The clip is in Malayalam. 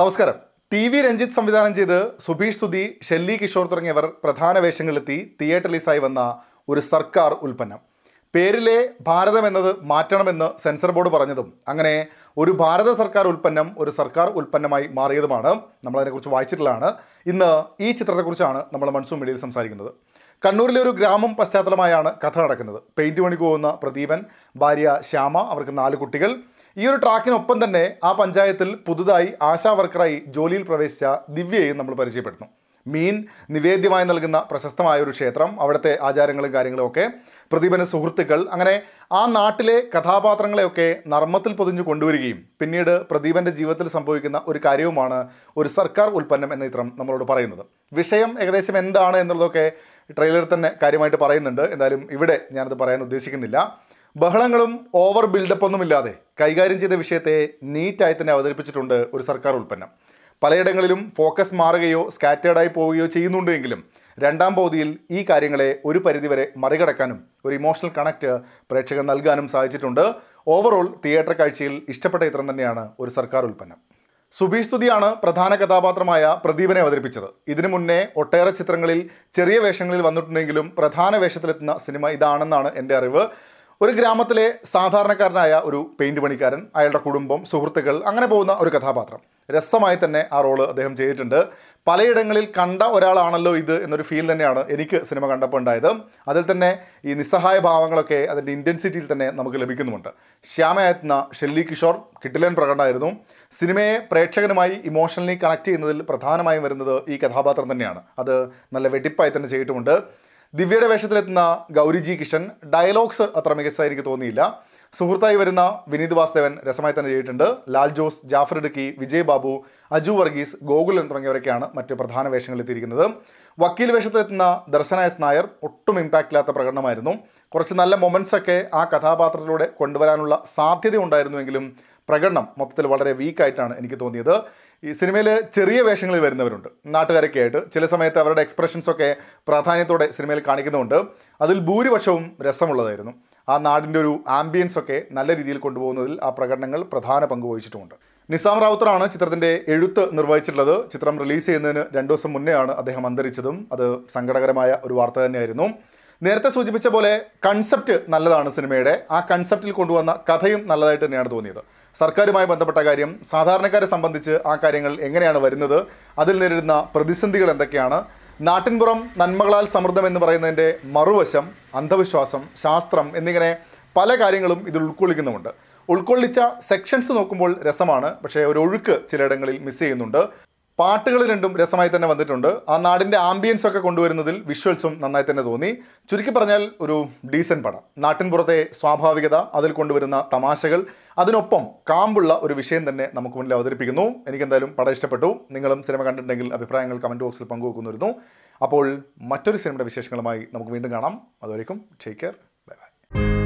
നമസ്കാരം ടി വി രഞ്ജിത്ത് സംവിധാനം ചെയ്ത് സുഭീഷ് സുധി ഷെല്ലി കിഷോർ തുടങ്ങിയവർ പ്രധാന വേഷങ്ങളിലെത്തി തിയേറ്റർ ലീസായി വന്ന ഒരു സർക്കാർ ഉൽപ്പന്നം പേരിലെ ഭാരതം എന്നത് മാറ്റണമെന്ന് സെൻസർ ബോർഡ് പറഞ്ഞതും അങ്ങനെ ഒരു ഭാരത സർക്കാർ ഉൽപ്പന്നം ഒരു സർക്കാർ ഉൽപ്പന്നമായി മാറിയതുമാണ് നമ്മളതിനെക്കുറിച്ച് വായിച്ചിട്ടുള്ളതാണ് ഇന്ന് ഈ ചിത്രത്തെക്കുറിച്ചാണ് നമ്മൾ മൺസൂൺ മീഡിയയിൽ സംസാരിക്കുന്നത് കണ്ണൂരിലെ ഒരു ഗ്രാമം പശ്ചാത്തലമായാണ് കഥ നടക്കുന്നത് പെയിൻറ്റ് പണിക്ക് പോകുന്ന പ്രദീപൻ ഭാര്യ ശ്യാമ അവർക്ക് നാല് കുട്ടികൾ ഈ ഒരു ട്രാക്കിനൊപ്പം തന്നെ ആ പഞ്ചായത്തിൽ പുതുതായി ആശാ വർക്കറായി ജോലിയിൽ പ്രവേശിച്ച ദിവ്യയെയും നമ്മൾ പരിചയപ്പെടുന്നു മീൻ നിവേദ്യമായി നൽകുന്ന പ്രശസ്തമായ ഒരു ക്ഷേത്രം അവിടുത്തെ ആചാരങ്ങളും കാര്യങ്ങളും ഒക്കെ പ്രതിഭന സുഹൃത്തുക്കൾ അങ്ങനെ ആ നാട്ടിലെ കഥാപാത്രങ്ങളെയൊക്കെ നർമ്മത്തിൽ പൊതിഞ്ഞു കൊണ്ടുവരികയും പിന്നീട് പ്രദീപൻ്റെ ജീവിതത്തിൽ സംഭവിക്കുന്ന ഒരു കാര്യവുമാണ് ഒരു സർക്കാർ ഉൽപ്പന്നം എന്ന ചിത്രം നമ്മളോട് പറയുന്നത് വിഷയം ഏകദേശം എന്താണ് എന്നുള്ളതൊക്കെ ട്രെയിലറിൽ തന്നെ കാര്യമായിട്ട് പറയുന്നുണ്ട് എന്തായാലും ഇവിടെ ഞാനത് പറയാൻ ഉദ്ദേശിക്കുന്നില്ല ബഹളങ്ങളും ഓവർ ബിൽഡപ്പ് ഇല്ലാതെ കൈകാര്യം ചെയ്ത വിഷയത്തെ നീറ്റായി തന്നെ അവതരിപ്പിച്ചിട്ടുണ്ട് ഒരു സർക്കാർ ഉൽപ്പന്നം പലയിടങ്ങളിലും ഫോക്കസ് മാറുകയോ സ്കാറ്റേർഡായി പോവുകയോ ചെയ്യുന്നുണ്ടെങ്കിലും രണ്ടാം പൗതിയിൽ ഈ കാര്യങ്ങളെ ഒരു പരിധിവരെ മറികടക്കാനും ഒരു ഇമോഷണൽ കണക്റ്റ് പ്രേക്ഷകർ നൽകാനും സാധിച്ചിട്ടുണ്ട് ഓവറോൾ തിയേറ്റർ കാഴ്ചയിൽ ഇഷ്ടപ്പെട്ട ചിത്രം തന്നെയാണ് ഒരു സർക്കാർ ഉൽപ്പന്നം സുബീഷ് സ്തുതിയാണ് പ്രധാന കഥാപാത്രമായ പ്രദീപനെ അവതരിപ്പിച്ചത് ഇതിനു മുന്നേ ഒട്ടേറെ ചിത്രങ്ങളിൽ ചെറിയ വേഷങ്ങളിൽ വന്നിട്ടുണ്ടെങ്കിലും പ്രധാന വേഷത്തിലെത്തുന്ന സിനിമ ഇതാണെന്നാണ് എൻ്റെ അറിവ് ഒരു ഗ്രാമത്തിലെ സാധാരണക്കാരനായ ഒരു പെയിൻറ് പണിക്കാരൻ അയാളുടെ കുടുംബം സുഹൃത്തുക്കൾ അങ്ങനെ പോകുന്ന ഒരു കഥാപാത്രം രസമായി തന്നെ ആ റോള് അദ്ദേഹം ചെയ്തിട്ടുണ്ട് പലയിടങ്ങളിൽ കണ്ട ഒരാളാണല്ലോ ഇത് എന്നൊരു ഫീൽ തന്നെയാണ് എനിക്ക് സിനിമ കണ്ടപ്പോൾ ഉണ്ടായത് അതിൽ തന്നെ ഈ നിസ്സഹായ ഭാവങ്ങളൊക്കെ അതിൻ്റെ ഇൻറ്റൻസിറ്റിയിൽ തന്നെ നമുക്ക് ലഭിക്കുന്നുമുണ്ട് ശ്യാമയത്ന ഷെല്ലി കിഷോർ കിട്ടിലൻ പ്രകടനമായിരുന്നു സിനിമയെ പ്രേക്ഷകനുമായി ഇമോഷണലി കണക്ട് ചെയ്യുന്നതിൽ പ്രധാനമായും വരുന്നത് ഈ കഥാപാത്രം തന്നെയാണ് അത് നല്ല വെടിപ്പായി തന്നെ ചെയ്തിട്ടുമുണ്ട് ദിവ്യയുടെ വേഷത്തിലെത്തുന്ന ഗൗരിജി കിഷൻ ഡയലോഗ്സ് അത്ര മികച്ചതായി എനിക്ക് തോന്നിയില്ല സുഹൃത്തായി വരുന്ന വിനീത് വാസുദേവൻ രസമായി തന്നെ ചെയ്തിട്ടുണ്ട് ലാൽ ജോസ് ജാഫർ ഇടുക്കി വിജയ് ബാബു അജു വർഗീസ് ഗോകുലൻ തുടങ്ങിയവരൊക്കെയാണ് മറ്റ് പ്രധാന വേഷങ്ങളിൽ എത്തിയിരിക്കുന്നത് വക്കീൽ വേഷത്തിലെത്തുന്ന ദർശനായ സ്നായർ ഒട്ടും ഇമ്പാക്റ്റ് ഇല്ലാത്ത പ്രകടനമായിരുന്നു കുറച്ച് നല്ല മൊമെൻറ്റ്സ് ഒക്കെ ആ കഥാപാത്രത്തിലൂടെ കൊണ്ടുവരാനുള്ള സാധ്യത ഉണ്ടായിരുന്നുവെങ്കിലും പ്രകടനം മൊത്തത്തിൽ വളരെ വീക്കായിട്ടാണ് എനിക്ക് തോന്നിയത് ഈ സിനിമയിൽ ചെറിയ വേഷങ്ങളിൽ വരുന്നവരുണ്ട് നാട്ടുകാരൊക്കെ ആയിട്ട് ചില സമയത്ത് അവരുടെ എക്സ്പ്രഷൻസൊക്കെ പ്രാധാന്യത്തോടെ സിനിമയിൽ കാണിക്കുന്നുണ്ട് അതിൽ ഭൂരിപക്ഷവും രസമുള്ളതായിരുന്നു ആ നാടിൻ്റെ ഒരു ആംബിയൻസ് ഒക്കെ നല്ല രീതിയിൽ കൊണ്ടുപോകുന്നതിൽ ആ പ്രകടനങ്ങൾ പ്രധാന പങ്ക് വഹിച്ചിട്ടുമുണ്ട് നിസാം റാവുത്തറാണ് ചിത്രത്തിൻ്റെ എഴുത്ത് നിർവഹിച്ചിട്ടുള്ളത് ചിത്രം റിലീസ് ചെയ്യുന്നതിന് രണ്ടു ദിവസം മുന്നെയാണ് അദ്ദേഹം അന്തരിച്ചതും അത് സങ്കടകരമായ ഒരു വാർത്ത തന്നെയായിരുന്നു നേരത്തെ സൂചിപ്പിച്ച പോലെ കൺസെപ്റ്റ് നല്ലതാണ് സിനിമയുടെ ആ കൺസെപ്റ്റിൽ കൊണ്ടുവന്ന കഥയും നല്ലതായിട്ട് തന്നെയാണ് തോന്നിയത് സർക്കാരുമായി ബന്ധപ്പെട്ട കാര്യം സാധാരണക്കാരെ സംബന്ധിച്ച് ആ കാര്യങ്ങൾ എങ്ങനെയാണ് വരുന്നത് അതിൽ നേരിടുന്ന പ്രതിസന്ധികൾ എന്തൊക്കെയാണ് നാട്ടിൻപുറം നന്മകളാൽ സമൃദ്ധം എന്ന് പറയുന്നതിൻ്റെ മറുവശം അന്ധവിശ്വാസം ശാസ്ത്രം എന്നിങ്ങനെ പല കാര്യങ്ങളും ഇതിൽ ഉൾക്കൊള്ളിക്കുന്നുമുണ്ട് ഉൾക്കൊള്ളിച്ച സെക്ഷൻസ് നോക്കുമ്പോൾ രസമാണ് പക്ഷേ ഒരു ഒഴുക്ക് ചിലയിടങ്ങളിൽ മിസ് ചെയ്യുന്നുണ്ട് പാട്ടുകൾ രണ്ടും രസമായി തന്നെ വന്നിട്ടുണ്ട് ആ നാടിൻ്റെ ആംബിയൻസ് ഒക്കെ കൊണ്ടുവരുന്നതിൽ വിഷ്വൽസും നന്നായി തന്നെ തോന്നി ചുരുക്കി പറഞ്ഞാൽ ഒരു ഡീസൻറ്റ് പടം നാട്ടിൻപുറത്തെ സ്വാഭാവികത അതിൽ കൊണ്ടുവരുന്ന തമാശകൾ അതിനൊപ്പം കാമ്പുള്ള ഒരു വിഷയം തന്നെ നമുക്ക് മുന്നിൽ അവതരിപ്പിക്കുന്നു എനിക്കെന്തായാലും പടം ഇഷ്ടപ്പെട്ടു നിങ്ങളും സിനിമ കണ്ടിട്ടുണ്ടെങ്കിൽ അഭിപ്രായങ്ങൾ കമൻറ്റ് ബോക്സിൽ പങ്കുവെക്കുന്നിരുന്നു അപ്പോൾ മറ്റൊരു സിനിമയുടെ വിശേഷങ്ങളുമായി നമുക്ക് വീണ്ടും കാണാം അതുവരേക്കും ടേക്ക് കെയർ ബൈ ബൈ